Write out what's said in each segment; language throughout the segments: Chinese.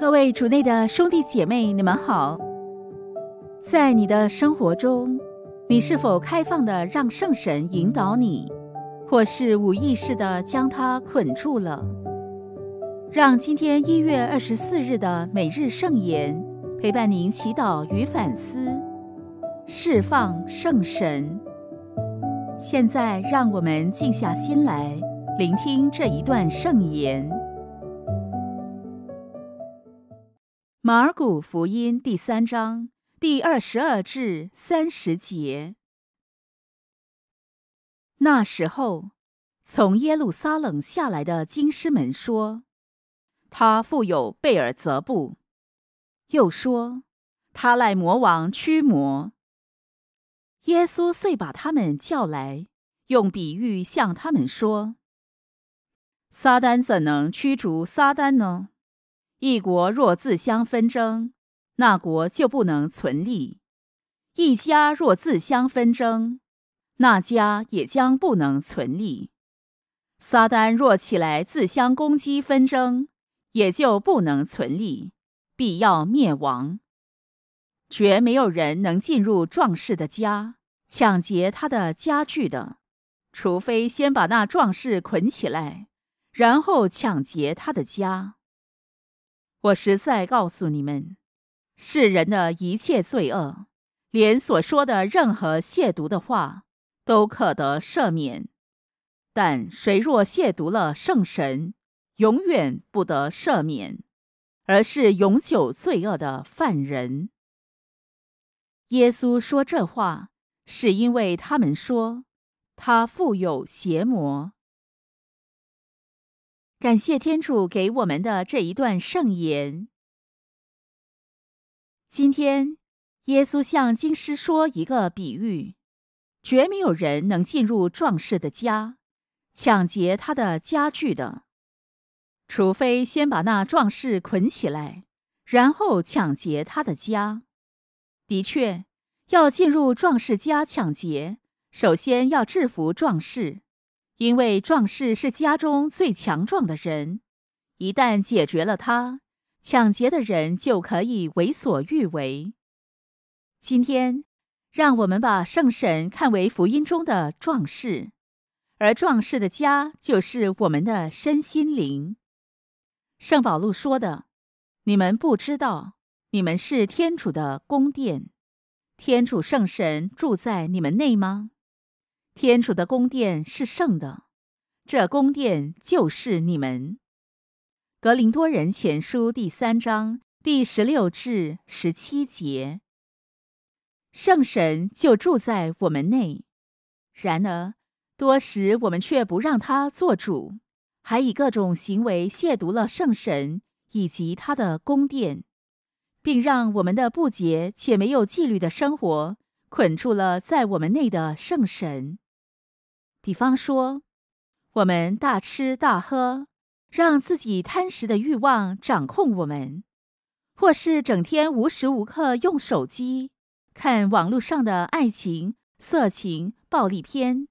各位主内的兄弟姐妹，你们好。在你的生活中，你是否开放的让圣神引导你，或是无意识的将它捆住了？让今天一月二十四日的每日圣言陪伴您祈祷与反思，释放圣神。现在，让我们静下心来，聆听这一段圣言。马尔谷福音第三章第二十二至三十节。那时候，从耶路撒冷下来的经师们说：“他富有贝尔泽布。”又说：“他赖魔王驱魔。”耶稣遂把他们叫来，用比喻向他们说：“撒旦怎能驱逐撒旦呢？”一国若自相纷争，那国就不能存立；一家若自相纷争，那家也将不能存立。撒旦若起来自相攻击纷争，也就不能存立，必要灭亡。绝没有人能进入壮士的家抢劫他的家具的，除非先把那壮士捆起来，然后抢劫他的家。我实在告诉你们，世人的一切罪恶，连所说的任何亵渎的话，都可得赦免；但谁若亵渎了圣神，永远不得赦免，而是永久罪恶的犯人。耶稣说这话，是因为他们说他富有邪魔。感谢天主给我们的这一段圣言。今天，耶稣向经师说一个比喻：绝没有人能进入壮士的家，抢劫他的家具的，除非先把那壮士捆起来，然后抢劫他的家。的确，要进入壮士家抢劫，首先要制服壮士。因为壮士是家中最强壮的人，一旦解决了他，抢劫的人就可以为所欲为。今天，让我们把圣神看为福音中的壮士，而壮士的家就是我们的身心灵。圣保禄说的：“你们不知道，你们是天主的宫殿，天主圣神住在你们内吗？”天主的宫殿是圣的，这宫殿就是你们。《格林多人前书》第三章第十六至十七节。圣神就住在我们内，然而多时我们却不让他做主，还以各种行为亵渎了圣神以及他的宫殿，并让我们的不洁且没有纪律的生活捆住了在我们内的圣神。比方说，我们大吃大喝，让自己贪食的欲望掌控我们；或是整天无时无刻用手机看网络上的爱情、色情、暴力片，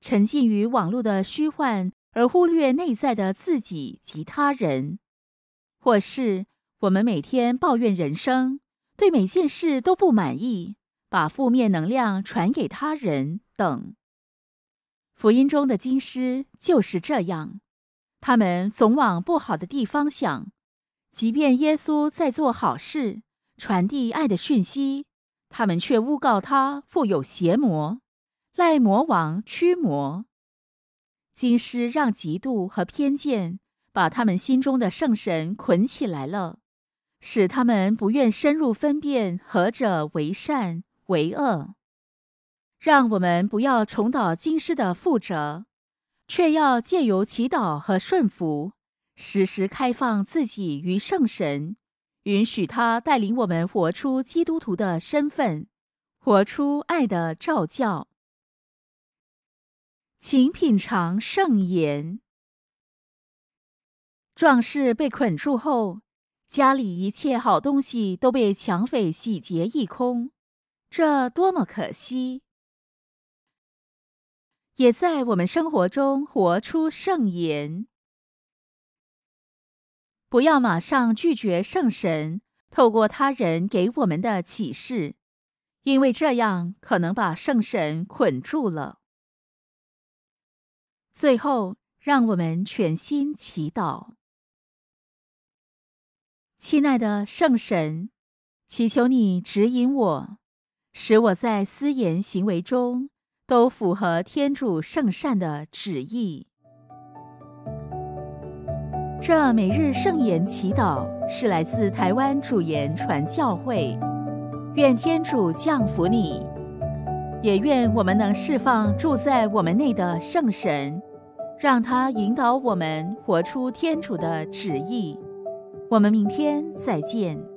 沉浸于网络的虚幻，而忽略内在的自己及他人；或是我们每天抱怨人生，对每件事都不满意，把负面能量传给他人等。福音中的金师就是这样，他们总往不好的地方想，即便耶稣在做好事，传递爱的讯息，他们却诬告他附有邪魔，赖魔王驱魔。金师让嫉妒和偏见把他们心中的圣神捆起来了，使他们不愿深入分辨何者为善为恶。让我们不要重蹈金师的覆辙，却要借由祈祷和顺服，时时开放自己于圣神，允许他带领我们活出基督徒的身份，活出爱的照教。请品尝圣言。壮士被捆住后，家里一切好东西都被抢匪洗劫一空，这多么可惜！也在我们生活中活出圣言，不要马上拒绝圣神透过他人给我们的启示，因为这样可能把圣神捆住了。最后，让我们全心祈祷，亲爱的圣神，祈求你指引我，使我在私言行为中。都符合天主圣善的旨意。这每日圣言祈祷是来自台湾主言传教会，愿天主降福你，也愿我们能释放住在我们内的圣神，让他引导我们活出天主的旨意。我们明天再见。